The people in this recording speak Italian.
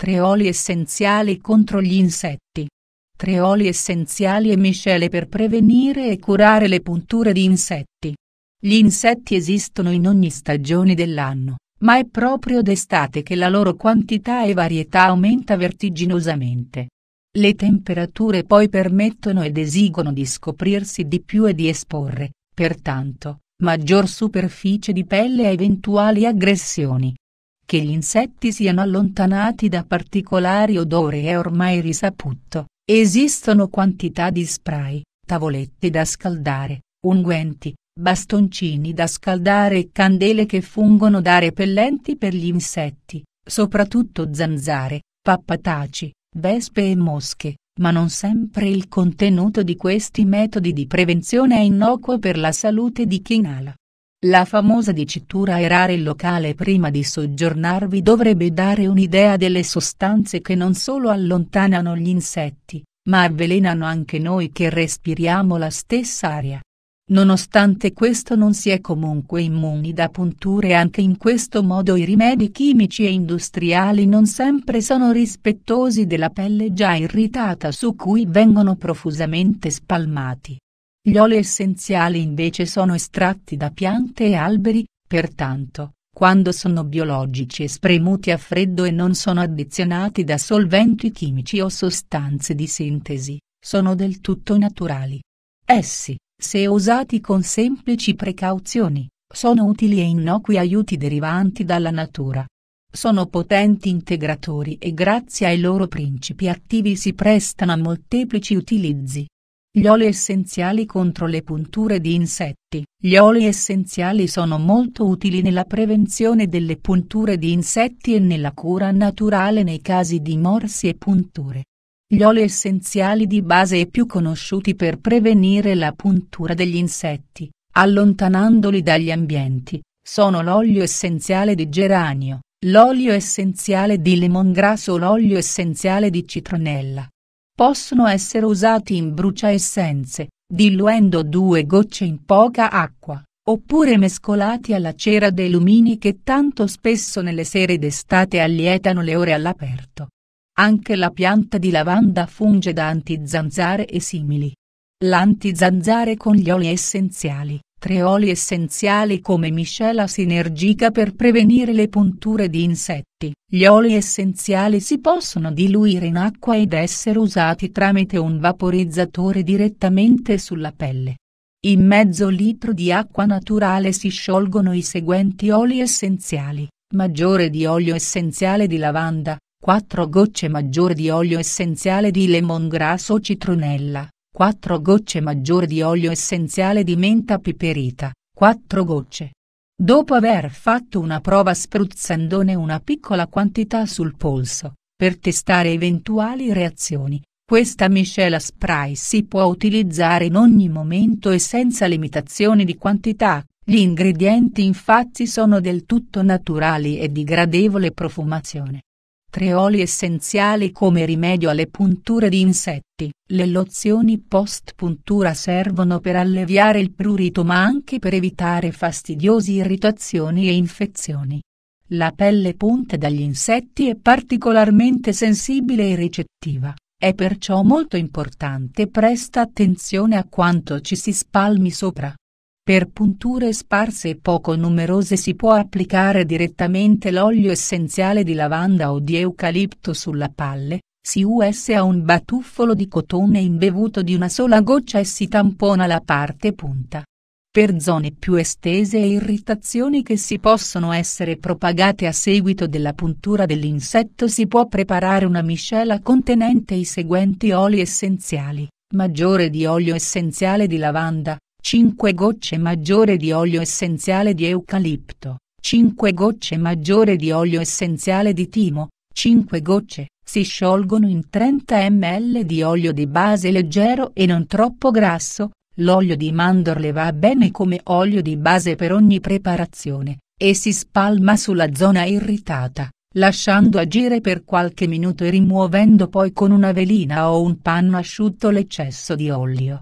3 oli essenziali contro gli insetti. 3 oli essenziali e miscele per prevenire e curare le punture di insetti. Gli insetti esistono in ogni stagione dell'anno, ma è proprio d'estate che la loro quantità e varietà aumenta vertiginosamente. Le temperature poi permettono ed esigono di scoprirsi di più e di esporre, pertanto, maggior superficie di pelle a eventuali aggressioni, che gli insetti siano allontanati da particolari odori è ormai risaputo, esistono quantità di spray, tavolette da scaldare, unguenti, bastoncini da scaldare e candele che fungono da repellenti per gli insetti, soprattutto zanzare, pappataci, vespe e mosche, ma non sempre il contenuto di questi metodi di prevenzione è innocuo per la salute di chi inala. La famosa dicitura erare il locale prima di soggiornarvi dovrebbe dare un'idea delle sostanze che non solo allontanano gli insetti, ma avvelenano anche noi che respiriamo la stessa aria. Nonostante questo non si è comunque immuni da punture anche in questo modo i rimedi chimici e industriali non sempre sono rispettosi della pelle già irritata su cui vengono profusamente spalmati. Gli oli essenziali invece sono estratti da piante e alberi, pertanto, quando sono biologici e spremuti a freddo e non sono addizionati da solventi chimici o sostanze di sintesi, sono del tutto naturali. Essi, se usati con semplici precauzioni, sono utili e innocui aiuti derivanti dalla natura. Sono potenti integratori e grazie ai loro principi attivi si prestano a molteplici utilizzi, gli oli essenziali contro le punture di insetti. Gli oli essenziali sono molto utili nella prevenzione delle punture di insetti e nella cura naturale nei casi di morsi e punture. Gli oli essenziali di base e più conosciuti per prevenire la puntura degli insetti, allontanandoli dagli ambienti, sono l'olio essenziale di geranio, l'olio essenziale di lemongrasso o l'olio essenziale di citronella possono essere usati in brucia essenze, diluendo due gocce in poca acqua, oppure mescolati alla cera dei lumini che tanto spesso nelle sere d'estate allietano le ore all'aperto. Anche la pianta di lavanda funge da antizanzare e simili. L'antizanzare con gli oli essenziali Tre oli essenziali come miscela sinergica per prevenire le punture di insetti. Gli oli essenziali si possono diluire in acqua ed essere usati tramite un vaporizzatore direttamente sulla pelle. In mezzo litro di acqua naturale si sciolgono i seguenti oli essenziali, maggiore di olio essenziale di lavanda, 4 gocce maggiore di olio essenziale di lemongrasso o citronella, 4 gocce maggiore di olio essenziale di menta piperita, 4 gocce. Dopo aver fatto una prova spruzzandone una piccola quantità sul polso, per testare eventuali reazioni, questa miscela spray si può utilizzare in ogni momento e senza limitazioni di quantità, gli ingredienti infatti sono del tutto naturali e di gradevole profumazione. Tre oli essenziali come rimedio alle punture di insetti. Le lozioni post puntura servono per alleviare il prurito ma anche per evitare fastidiosi irritazioni e infezioni. La pelle punta dagli insetti è particolarmente sensibile e ricettiva, è perciò molto importante presta attenzione a quanto ci si spalmi sopra. Per punture sparse e poco numerose si può applicare direttamente l'olio essenziale di lavanda o di eucalipto sulla palle, si usa un batuffolo di cotone imbevuto di una sola goccia e si tampona la parte punta. Per zone più estese e irritazioni che si possono essere propagate a seguito della puntura dell'insetto si può preparare una miscela contenente i seguenti oli essenziali, maggiore di olio essenziale di lavanda, 5 gocce maggiore di olio essenziale di eucalipto, 5 gocce maggiore di olio essenziale di timo, 5 gocce, si sciolgono in 30 ml di olio di base leggero e non troppo grasso, l'olio di mandorle va bene come olio di base per ogni preparazione, e si spalma sulla zona irritata, lasciando agire per qualche minuto e rimuovendo poi con una velina o un panno asciutto l'eccesso di olio.